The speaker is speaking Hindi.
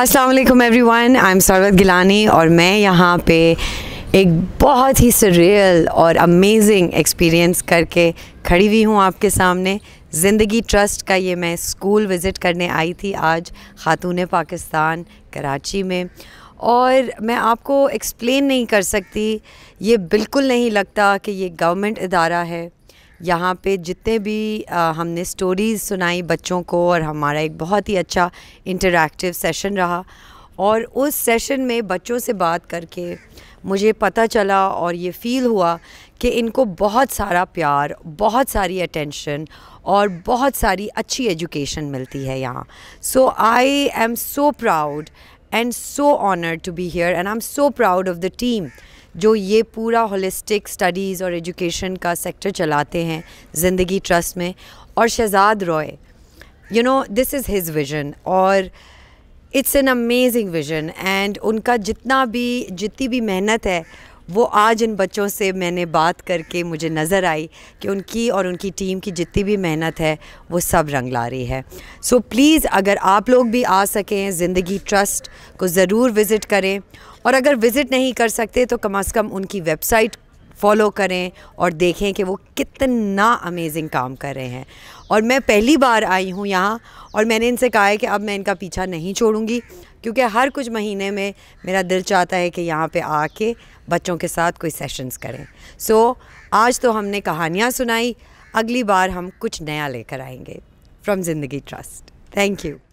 अस्सलाम वालेकुम everyone I am Sarwat Gilani और मैं यहाँ पे एक बहुत ही सरियल और अमेजिंग एक्सपीरियंस करके खड़ी हुई हूँ आपके सामने ज़िंदगी ट्रस्ट का ये मैं स्कूल विज़िट करने आई थी आज ख़ातून पाकिस्तान कराची में और मैं आपको एक्सप्लेन नहीं कर सकती ये बिल्कुल नहीं लगता कि ये गवर्नमेंट अदारा है यहाँ पे जितने भी आ, हमने स्टोरीज़ सुनाई बच्चों को और हमारा एक बहुत ही अच्छा इंटरेक्टिव सेशन रहा और उस सेशन में बच्चों से बात करके मुझे पता चला और ये फ़ील हुआ कि इनको बहुत सारा प्यार बहुत सारी अटेंशन और बहुत सारी अच्छी एजुकेशन मिलती है यहाँ so I am so proud and so honoured to be here and I am so proud of the team जो ये पूरा होलिस्टिक स्टडीज़ और एजुकेशन का सेक्टर चलाते हैं ज़िंदगी ट्रस्ट में और Shehzad Roy you know this is his vision और it's an amazing vision and उनका जितना भी जितनी भी मेहनत है वो आज इन बच्चों से मैंने बात करके मुझे नज़र आई कि उनकी और उनकी टीम की जितनी भी मेहनत है वो सब रंग ला रही है सो so, प्लीज़ अगर आप लोग भी आ सकें ज़िंदगी ट्रस्ट को ज़रूर विज़िट करें और अगर विज़िट नहीं कर सकते तो कम अज़ कम उनकी वेबसाइट फॉलो करें और देखें कि वो कितना अमेजिंग काम कर रहे हैं और मैं पहली बार आई हूँ यहाँ और मैंने इनसे कहा है कि अब मैं इनका पीछा नहीं छोड़ूंगी क्योंकि हर कुछ महीने में मेरा दिल चाहता है कि यहाँ पे आके बच्चों के साथ कोई सेशंस करें सो so, आज तो हमने कहानियाँ सुनाई अगली बार हम कुछ नया लेकर आएंगे फ्रॉम ज़िंदगी ट्रस्ट थैंक यू